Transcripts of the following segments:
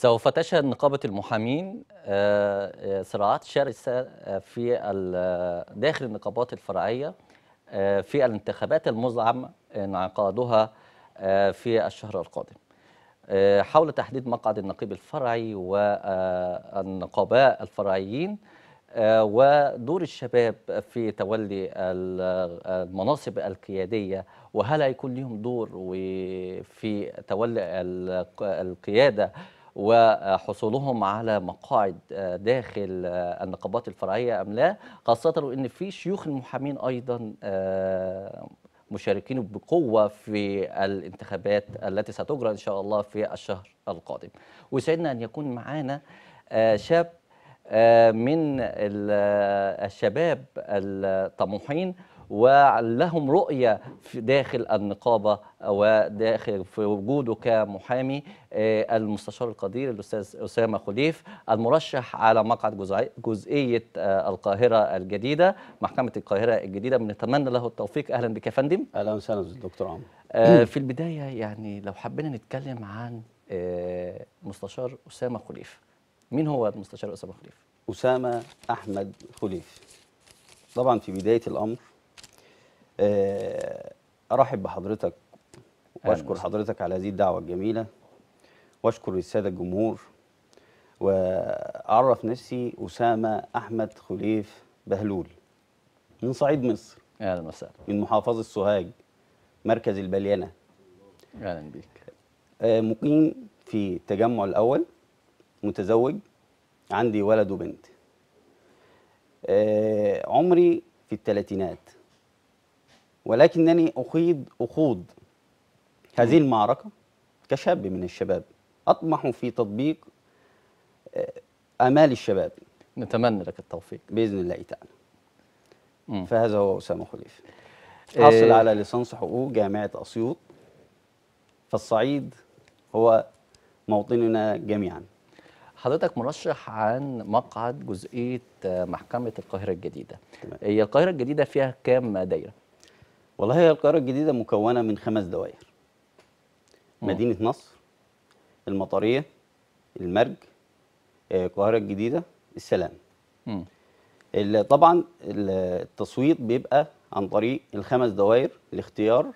سوف تشهد نقابة المحامين آه، آه، صراعات شرسة آه، في داخل النقابات الفرعية في الانتخابات المزعم انعقادها في الشهر القادم حول تحديد مقعد النقيب الفرعي والنقباء الفرعيين ودور الشباب في تولي المناصب القيادية وهل هيكون لهم دور في تولي القيادة وحصولهم على مقاعد آه، داخل آه، النقابات الفرعيه ام لا خاصه وان في شيوخ المحامين ايضا آه، مشاركين بقوة في الانتخابات التي ستجرى إن شاء الله في الشهر القادم وسعدنا أن يكون معنا شاب من الشباب الطموحين ولهم رؤية في داخل النقابة وداخل في وجوده كمحامي آه، المستشار القدير الأستاذ أسامة خليف المرشح على مقعد جزئية آه، القاهرة الجديدة محكمة القاهرة الجديدة بنتمنى له التوفيق أهلا بك يا فندم أهلا وسهلا دكتور عمرو آه، في البداية يعني لو حبينا نتكلم عن مستشار أسامة خليف مين هو المستشار أسامة خليف؟ أسامة أحمد خليف طبعا في بداية الأمر آه، ارحب بحضرتك واشكر حضرتك على هذه الدعوه الجميله واشكر الساده الجمهور واعرف نفسي اسامه احمد خليف بهلول من صعيد مصر اهلا وسهلا من محافظه سوهاج مركز البليانه اهلا بيك آه، مقيم في التجمع الاول متزوج عندي ولد وبنت آه، عمري في الثلاثينات ولكنني أخيض أخوض هذه المعركة كشاب من الشباب أطمح في تطبيق آه، آمال الشباب نتمنى لك التوفيق بإذن الله تعالى فهذا هو أسامة خليفة آه، حاصل إيه على ليسانس حقوق جامعة أسيوط فالصعيد هو موطننا جميعا حضرتك مرشح عن مقعد جزئية آه، محكمة القاهرة الجديدة تمام. هي القاهرة الجديدة فيها كام دايرة؟ والله هي القاهرة الجديدة مكونة من خمس دوائر مدينة نصر المطرية المرج آه، القاهرة الجديدة السلام طبعا التصويت بيبقى عن طريق الخمس دوائر لاختيار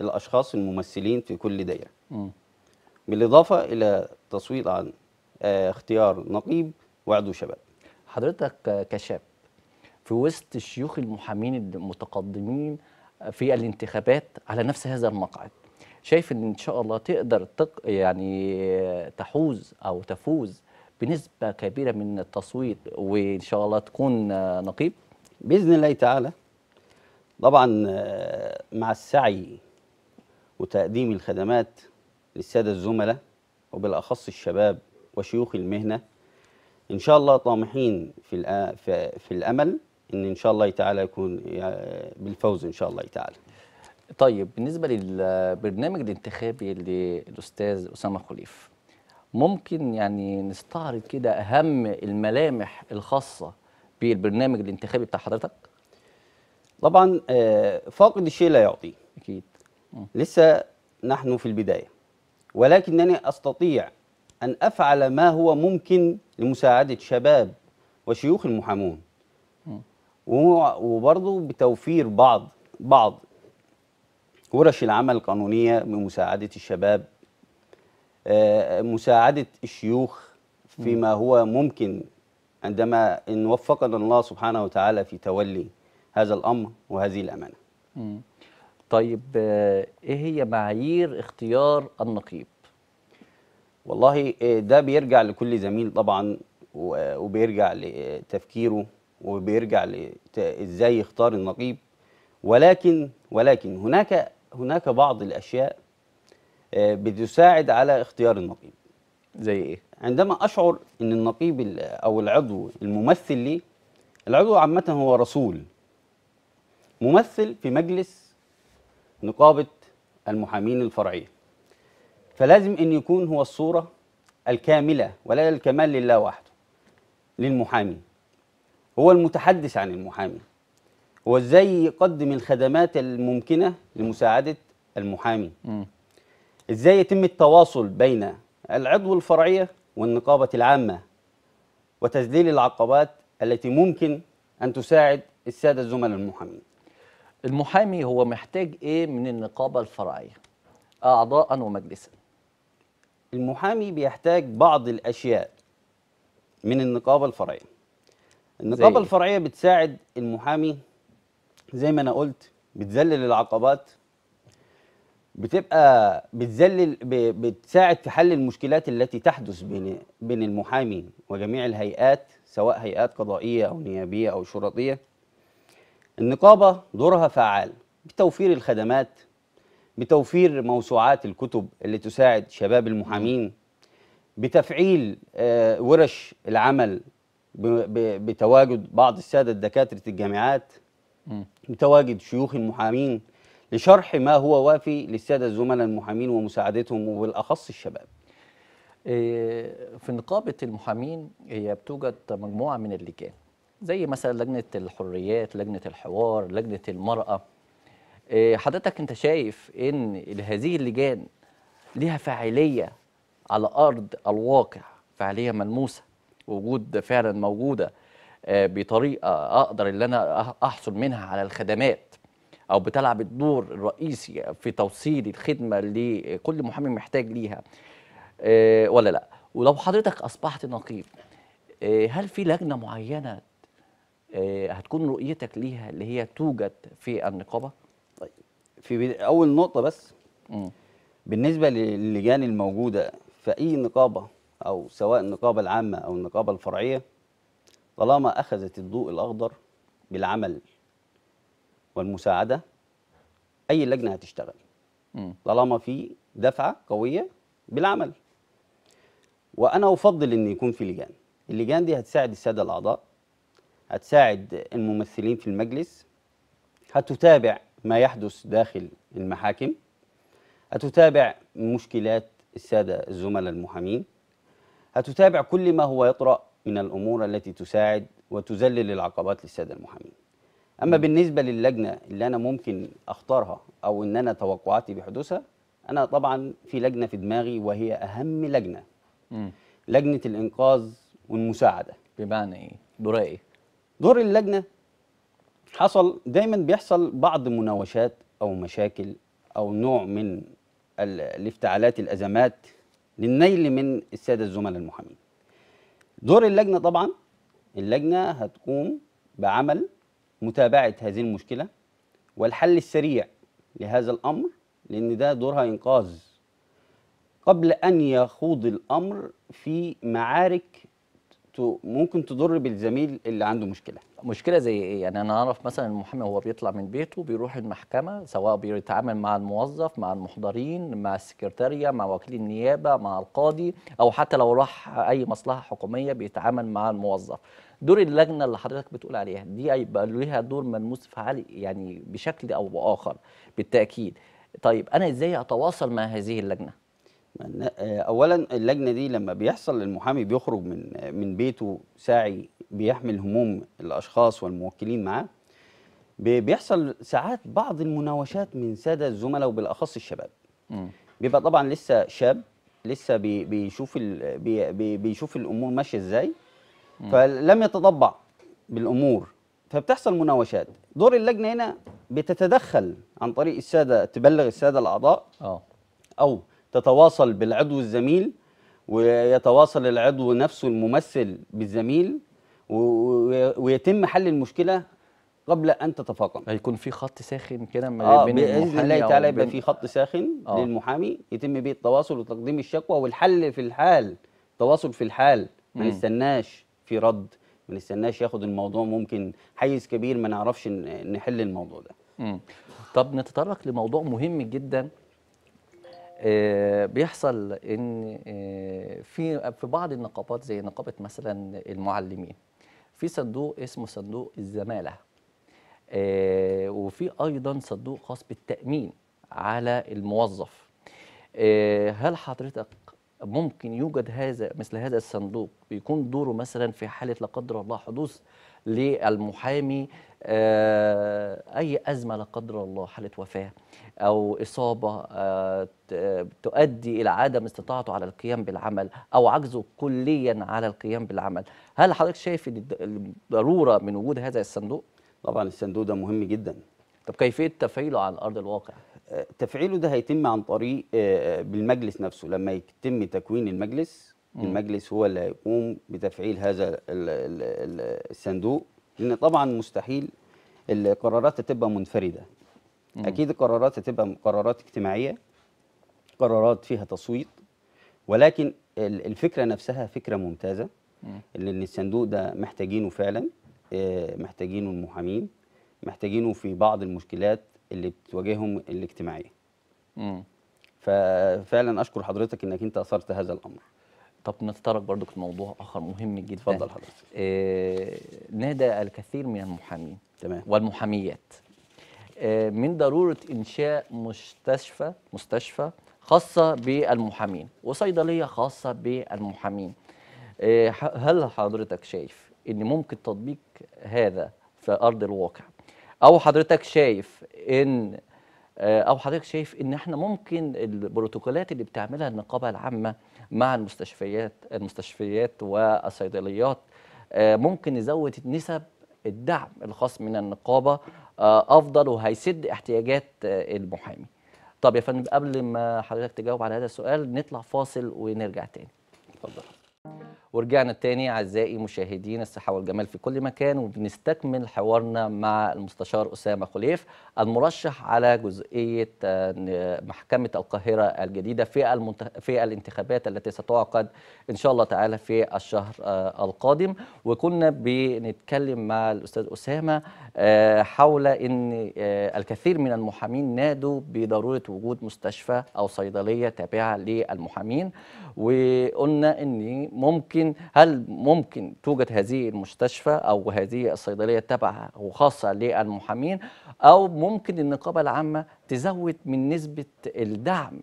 الأشخاص الممثلين في كل دايرة بالإضافة إلى تصويت عن آه، اختيار نقيب وعدو شباب حضرتك كشاب في وسط الشيوخ المحامين المتقدمين في الانتخابات على نفس هذا المقعد شايف ان ان شاء الله تقدر تق يعني تحوز او تفوز بنسبه كبيره من التصويت وان شاء الله تكون نقيب باذن الله تعالى طبعا مع السعي وتقديم الخدمات للساده الزملاء وبالاخص الشباب وشيوخ المهنه ان شاء الله طامحين في في الامل ان ان شاء الله تعالى يكون بالفوز ان شاء الله تعالى طيب بالنسبه للبرنامج الانتخابي للاستاذ اسامه خليف ممكن يعني نستعرض كده اهم الملامح الخاصه بالبرنامج الانتخابي بتاع حضرتك طبعا آه، فاقد الشيء لا يعطي اكيد لسه نحن في البدايه ولكنني استطيع ان افعل ما هو ممكن لمساعده شباب وشيوخ المحامون وبرضه بتوفير بعض بعض ورش العمل القانونية بمساعدة الشباب آه، مساعدة الشيوخ فيما هو ممكن عندما إن وفقنا الله سبحانه وتعالى في تولي هذا الأمر وهذه الأمانة طيب آه، إيه هي معايير اختيار النقيب؟ والله آه، ده بيرجع لكل زميل طبعا وبيرجع لتفكيره وبيرجع ازاي يختار النقيب ولكن ولكن هناك هناك بعض الاشياء آه، بتساعد على اختيار النقيب زي ايه عندما اشعر ان النقيب او العضو الممثل لي العضو عامه هو رسول ممثل في مجلس نقابه المحامين الفرعيه فلازم ان يكون هو الصوره الكامله ولا الكمال لله وحده للمحامي هو المتحدث عن المحامي هو ازاي يقدم الخدمات الممكنه لمساعده المحامي ازاي يتم التواصل بين العضو الفرعيه والنقابه العامه وتذليل العقبات التي ممكن ان تساعد الساده الزملاء المحامين المحامي هو محتاج ايه من النقابه الفرعيه اعضاء ومجلسا المحامي بيحتاج بعض الاشياء من النقابه الفرعيه النقابه إيه؟ الفرعيه بتساعد المحامي زي ما انا قلت بتذلل العقبات بتبقى بتذلل بتساعد في حل المشكلات التي تحدث بين بين المحامي وجميع الهيئات سواء هيئات قضائيه او نيابيه او شرطيه النقابه دورها فعال بتوفير الخدمات بتوفير موسوعات الكتب اللي تساعد شباب المحامين بتفعيل آه، ورش العمل بتواجد بعض الساده الدكاتره الجامعات بتواجد شيوخ المحامين لشرح ما هو وافي للساده الزملاء المحامين ومساعدتهم وبالاخص الشباب. إيه، في نقابه المحامين هي بتوجد مجموعه من اللجان زي مثلا لجنه الحريات، لجنه الحوار، لجنه المراه. إيه، حضرتك انت شايف ان هذه اللجان ليها فاعليه على ارض الواقع، فاعليه ملموسه وجود فعلا موجوده آه، بطريقه اقدر ان انا احصل منها على الخدمات او بتلعب الدور الرئيسي في توصيل الخدمه لكل محامي محتاج ليها آه، ولا لا ولو حضرتك اصبحت نقيب آه، هل في لجنه معينه هتكون رؤيتك ليها اللي هي توجد في النقابه طيب في اول نقطه بس م. بالنسبه للجان الموجوده في اي نقابه أو سواء النقابة العامة أو النقابة الفرعية طالما أخذت الضوء الأخضر بالعمل والمساعدة أي لجنة هتشتغل طالما في دفعة قوية بالعمل وأنا أفضل أن يكون في لجان اللجان دي هتساعد السادة الأعضاء هتساعد الممثلين في المجلس هتتابع ما يحدث داخل المحاكم هتتابع مشكلات السادة الزملاء المحامين هتتابع كل ما هو يطرأ من الأمور التي تساعد وتذلل العقبات للسادة المحامين أما بالنسبة للجنة اللي أنا ممكن أختارها أو إن أنا توقعاتي بحدوثها أنا طبعا في لجنة في دماغي وهي أهم لجنة م. لجنة الإنقاذ والمساعدة بمعنى إيه؟ دورها إيه؟ دور اللجنة حصل دايما بيحصل بعض مناوشات أو مشاكل أو نوع من الافتعالات الأزمات للنيل من الساده الزملاء المحامين. دور اللجنه طبعا اللجنه هتقوم بعمل متابعه هذه المشكله والحل السريع لهذا الامر لان ده دورها انقاذ قبل ان يخوض الامر في معارك ممكن تضر بالزميل اللي عنده مشكله مشكله زي ايه يعني انا اعرف مثلا المحامي هو بيطلع من بيته بيروح المحكمه سواء بيتعامل مع الموظف مع المحضرين مع السكرتاريه مع وكيل النيابه مع القاضي او حتى لو راح اي مصلحه حكوميه بيتعامل مع الموظف دور اللجنه اللي حضرتك بتقول عليها دي هيبقى ليها دور ملموس فعال يعني بشكل او باخر بالتاكيد طيب انا ازاي اتواصل مع هذه اللجنه آه، اولا اللجنه دي لما بيحصل المحامي بيخرج من آه، من بيته ساعي بيحمل هموم الاشخاص والموكلين معاه بيحصل ساعات بعض المناوشات من ساده الزملاء وبالاخص الشباب م. بيبقى طبعا لسه شاب لسه بي بيشوف ال بي بي بيشوف الامور ماشيه ازاي فلم يتطبع بالامور فبتحصل مناوشات دور اللجنه هنا بتتدخل عن طريق الساده تبلغ الساده الاعضاء اه او تتواصل بالعضو الزميل ويتواصل العضو نفسه الممثل بالزميل ويتم حل المشكله قبل ان تتفاقم هيكون في خط ساخن كده آه بين باذن الله تعالى يبقى في خط ساخن آه. للمحامي يتم بيه التواصل وتقديم الشكوى والحل في الحال تواصل في الحال ما نستناش في رد ما نستناش ياخد الموضوع ممكن حيز كبير ما نعرفش نحل الموضوع ده مم. طب نتطرق لموضوع مهم جدا آه، بيحصل ان آه، في في بعض النقابات زي نقابه مثلا المعلمين في صندوق اسمه صندوق الزماله آه، وفي ايضا صندوق خاص بالتامين على الموظف هل حضرتك ممكن يوجد هذا مثل هذا الصندوق بيكون دوره مثلا في حاله لا قدر الله حدوث للمحامي آه، اي ازمه لا قدر الله حاله وفاه او اصابه آه، تؤدي الى عدم استطاعته على القيام بالعمل او عجزه كليا على القيام بالعمل هل حضرتك شايف الضروره من وجود هذا الصندوق طبعا الصندوق ده مهم جدا طب كيفيه تفعيله على ارض الواقع تفعيله ده هيتم عن طريق آه، آه، بالمجلس نفسه لما يتم تكوين المجلس م. المجلس هو اللي هيقوم بتفعيل هذا الصندوق لان طبعا مستحيل القرارات تبقى منفرده م. اكيد القرارات تبقى قرارات اجتماعيه قرارات فيها تصويت ولكن الفكره نفسها فكره ممتازه لان الصندوق ده محتاجينه فعلا آه، محتاجينه المحامين محتاجينه في بعض المشكلات اللي بتواجههم الاجتماعيه امم ففعلا اشكر حضرتك انك انت اثرت هذا الامر طب نتطرق برضك لموضوع اخر مهم جدا اتفضل حضرتك آه نادى الكثير من المحامين تمام والمحاميات آه من ضروره انشاء مستشفى مستشفى خاصه بالمحامين وصيدليه خاصه بالمحامين آه هل حضرتك شايف ان ممكن تطبيق هذا في ارض الواقع او حضرتك شايف ان آه، او حضرتك شايف ان احنا ممكن البروتوكولات اللي بتعملها النقابه العامه مع المستشفيات المستشفيات والصيدليات آه، ممكن نزود نسب الدعم الخاص من النقابه آه، افضل وهيسد احتياجات المحامي. طب يا فندم قبل ما حضرتك تجاوب على هذا السؤال نطلع فاصل ونرجع تاني. اتفضل. ورجعنا تاني اعزائي مشاهدين الصحه والجمال في كل مكان وبنستكمل حوارنا مع المستشار اسامه خليف المرشح على جزئيه آه، محكمه القاهره الجديده في المنت... في الانتخابات التي ستعقد ان شاء الله تعالى في الشهر آه، القادم وكنا بنتكلم مع الاستاذ اسامه آه، حول ان الكثير من المحامين نادوا بضروره وجود مستشفى او صيدليه تابعه للمحامين وقلنا ان ممكن ولكن هل ممكن توجد هذه المستشفى أو هذه الصيدلية التابعه وخاصة للمحامين أو ممكن النقابة العامة تزود من نسبة الدعم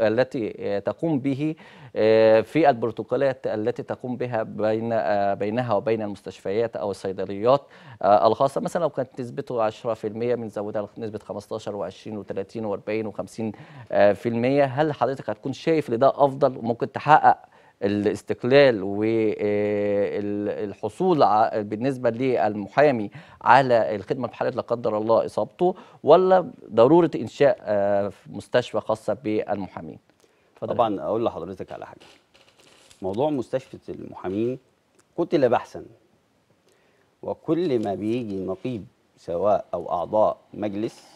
التي تقوم به آه، في البروتوكولات التي تقوم بها بين آه، بينها وبين المستشفيات أو الصيدليات آه، الخاصة مثلا لو كانت نسبته 10% من زودها نسبة 15 و20 و30 و40 و50% هل حضرتك هتكون شايف ان ده أفضل وممكن تحقق الاستقلال والحصول آه، بالنسبه للمحامي على الخدمه في حاله لا قدر الله اصابته ولا ضروره انشاء آه، مستشفى خاصه بالمحامين طبعا اقول لحضرتك على حاجه موضوع مستشفى المحامين قتل بحثا وكل ما بيجي نقيب سواء او اعضاء مجلس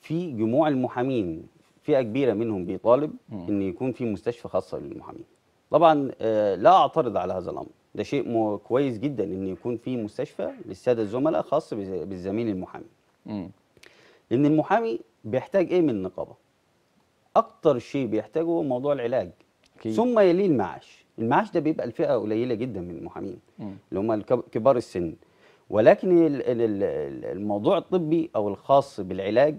في جموع المحامين فئه كبيره منهم بيطالب ان يكون في مستشفى خاصه للمحامين طبعا آه، لا اعترض على هذا الامر ده شيء كويس جدا ان يكون في مستشفى للساده الزملاء خاص بالزميل المحامي امم لان المحامي بيحتاج ايه من النقابه اكتر شيء بيحتاجه هو موضوع العلاج كي. ثم يليه المعاش المعاش ده بيبقى الفئه قليله جدا من المحامين اللي هم كبار السن ولكن الموضوع الطبي او الخاص بالعلاج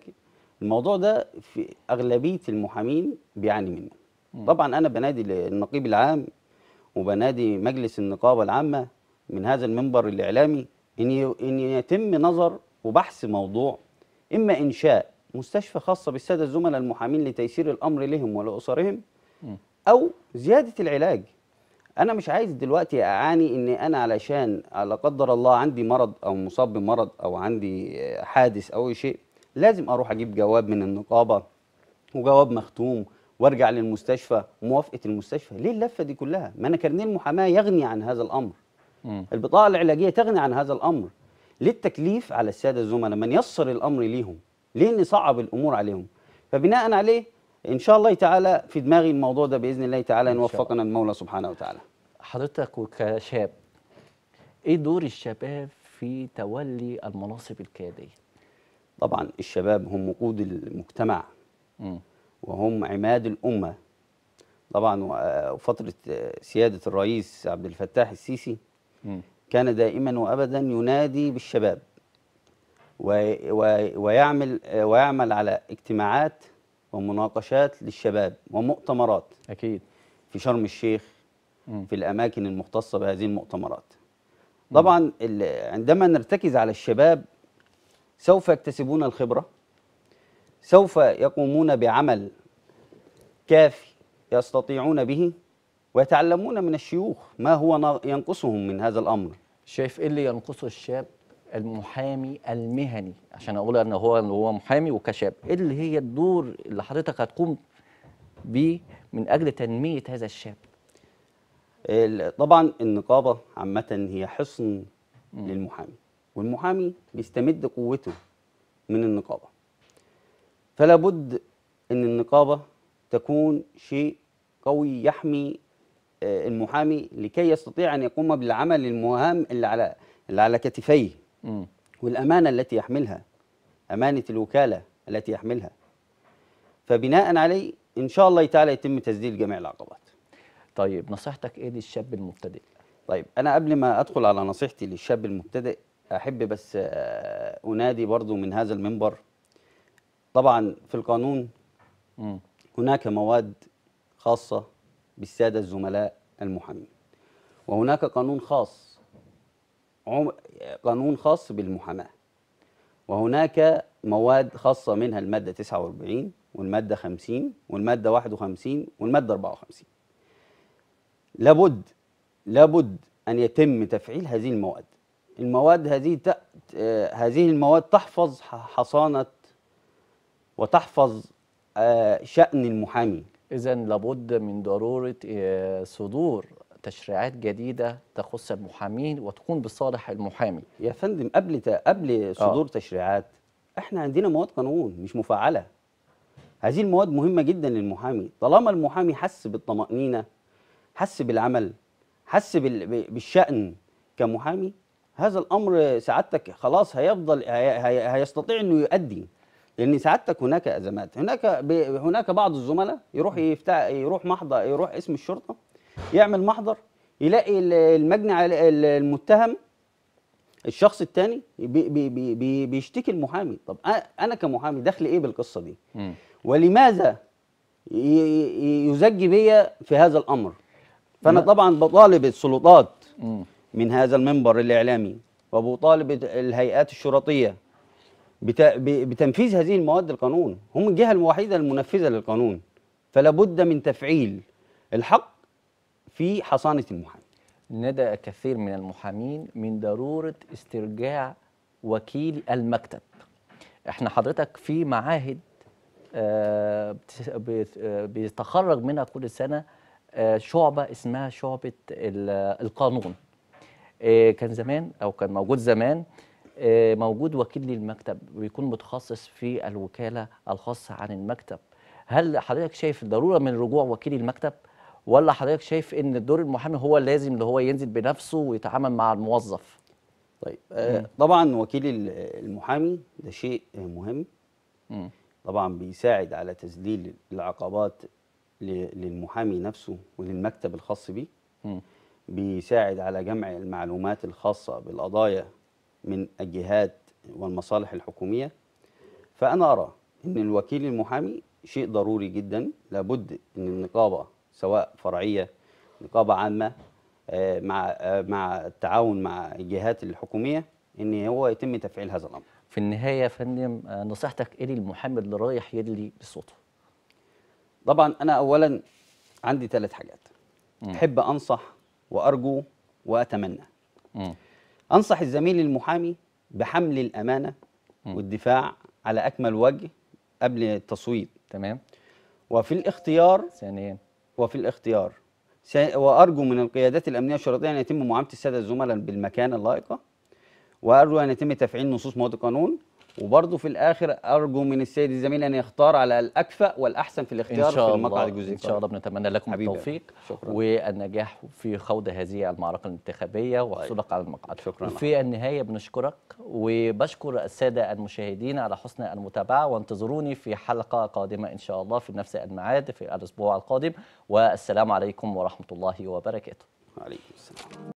الموضوع ده في اغلبيه المحامين بيعاني منه طبعا انا بنادي النقيب العام وبنادي مجلس النقابه العامه من هذا المنبر الاعلامي ان ان يتم نظر وبحث موضوع اما انشاء مستشفى خاصه بالساده الزملاء المحامين لتيسير الامر لهم ولاسرهم او زياده العلاج انا مش عايز دلوقتي اعاني ان انا علشان لا قدر الله عندي مرض او مصاب بمرض او عندي حادث او شيء لازم اروح اجيب جواب من النقابه وجواب مختوم وارجع للمستشفى وموافقه المستشفى ليه اللفه دي كلها ما انا كارنيه المحاماه يغني عن هذا الامر م. البطاقه العلاجيه تغني عن هذا الامر ليه التكليف على الساده الزملاء من يسر الامر ليهم ليه نصعب الامور عليهم فبناء عليه ان شاء الله تعالى في دماغي الموضوع ده باذن الله تعالى ان وفقنا المولى سبحانه وتعالى حضرتك وكشاب ايه دور الشباب في تولي المناصب القياديه طبعا الشباب هم وقود المجتمع م. وهم عماد الامه طبعا فتره سياده الرئيس عبد الفتاح السيسي م. كان دائما وابدا ينادي بالشباب ويعمل ويعمل على اجتماعات ومناقشات للشباب ومؤتمرات اكيد في شرم الشيخ م. في الاماكن المختصه بهذه المؤتمرات طبعا عندما نرتكز على الشباب سوف يكتسبون الخبرة سوف يقومون بعمل كافي يستطيعون به ويتعلمون من الشيوخ ما هو ينقصهم من هذا الأمر شايف إيه اللي ينقصه الشاب المحامي المهني عشان أقول أنه هو هو محامي وكشاب إيه اللي هي الدور اللي حضرتك هتقوم بيه من أجل تنمية هذا الشاب طبعا النقابة عامة هي حصن للمحامي والمحامي بيستمد قوته من النقابة فلا بد أن النقابة تكون شيء قوي يحمي آه، المحامي لكي يستطيع أن يقوم بالعمل المهام اللي على اللي على كتفيه والأمانة التي يحملها أمانة الوكالة التي يحملها فبناء عليه إن شاء الله تعالى يتم تسديد جميع العقبات طيب نصيحتك إيه للشاب المبتدئ؟ طيب أنا قبل ما أدخل على نصيحتي للشاب المبتدئ أحب بس آه، أنادي برضو من هذا المنبر طبعا في القانون هناك مواد خاصة بالسادة الزملاء المحامين وهناك قانون خاص قانون خاص بالمحاماة وهناك مواد خاصة منها المادة 49 والمادة 50 والمادة 51 والمادة 54 لابد لابد أن يتم تفعيل هذه المواد المواد هذه آه، هذه المواد تحفظ حصانه وتحفظ آه، شأن المحامي إذا لابد من ضرورة آه، صدور تشريعات جديدة تخص المحامين وتكون بصالح المحامي يا فندم قبل قبل صدور أوه. تشريعات احنا عندنا مواد قانون مش مفعلة هذه المواد مهمة جدا للمحامي طالما المحامي حس بالطمأنينة حس بالعمل حس بالشأن كمحامي هذا الامر سعادتك خلاص هيفضل هي هي هيستطيع انه يؤدي لان سعادتك هناك ازمات هناك هناك بعض الزملاء يروح يفتح يروح محضر يروح اسم الشرطه يعمل محضر يلاقي المجني المتهم الشخص الثاني بي بي بي بيشتكي المحامي طب انا كمحامي دخل ايه بالقصه دي ولماذا يزج بيا في هذا الامر فانا طبعا بطالب السلطات من هذا المنبر الإعلامي وبطالب الهيئات الشرطية بتنفيذ هذه المواد القانون هم الجهة الوحيدة المنفذة للقانون فلا بد من تفعيل الحق في حصانة المحامي ندى كثير من المحامين من ضرورة استرجاع وكيل المكتب احنا حضرتك في معاهد آه، بيتخرج منها كل سنه آه، شعبه اسمها شعبه القانون آه، كان زمان او كان موجود زمان آه، موجود وكيل للمكتب ويكون متخصص في الوكاله الخاصه عن المكتب هل حضرتك شايف الضروره من رجوع وكيل المكتب ولا حضرتك شايف ان الدور المحامي هو لازم اللي هو ينزل بنفسه ويتعامل مع الموظف طيب آه طبعا وكيل المحامي ده شيء مهم م. طبعا بيساعد على تذليل العقبات للمحامي نفسه وللمكتب الخاص بيه بيساعد على جمع المعلومات الخاصة بالقضايا من الجهات والمصالح الحكومية فأنا أرى أن الوكيل المحامي شيء ضروري جدا لابد أن النقابة سواء فرعية نقابة عامة آه، مع آه، مع التعاون مع الجهات الحكومية أن هو يتم تفعيل هذا الأمر في النهاية يا فندم آه، نصيحتك إيه للمحامي اللي رايح يدلي بصوته؟ طبعا أنا أولا عندي ثلاث حاجات أحب أنصح وأرجو وأتمنى مم. أنصح الزميل المحامي بحمل الأمانة مم. والدفاع على أكمل وجه قبل التصويت تمام وفي الاختيار ثانيا وفي الاختيار وأرجو من القيادات الأمنية والشرطية أن يتم معاملة السادة الزملاء بالمكانة اللائقة وأرجو أن يتم تفعيل نصوص مواد القانون وبرضه في الاخر ارجو من السيد الزميل ان يختار على الاكفأ والاحسن في الاختيار إن شاء في المقعد الجزئي ان شاء الله بنتمنى لكم التوفيق شكرا. والنجاح في خوض هذه المعركه الانتخابيه وحصولك على المقعد شكرا في النهايه بنشكرك وبشكر الساده المشاهدين على حسن المتابعه وانتظروني في حلقه قادمه ان شاء الله في نفس الميعاد في الاسبوع القادم والسلام عليكم ورحمه الله وبركاته عليكم السلام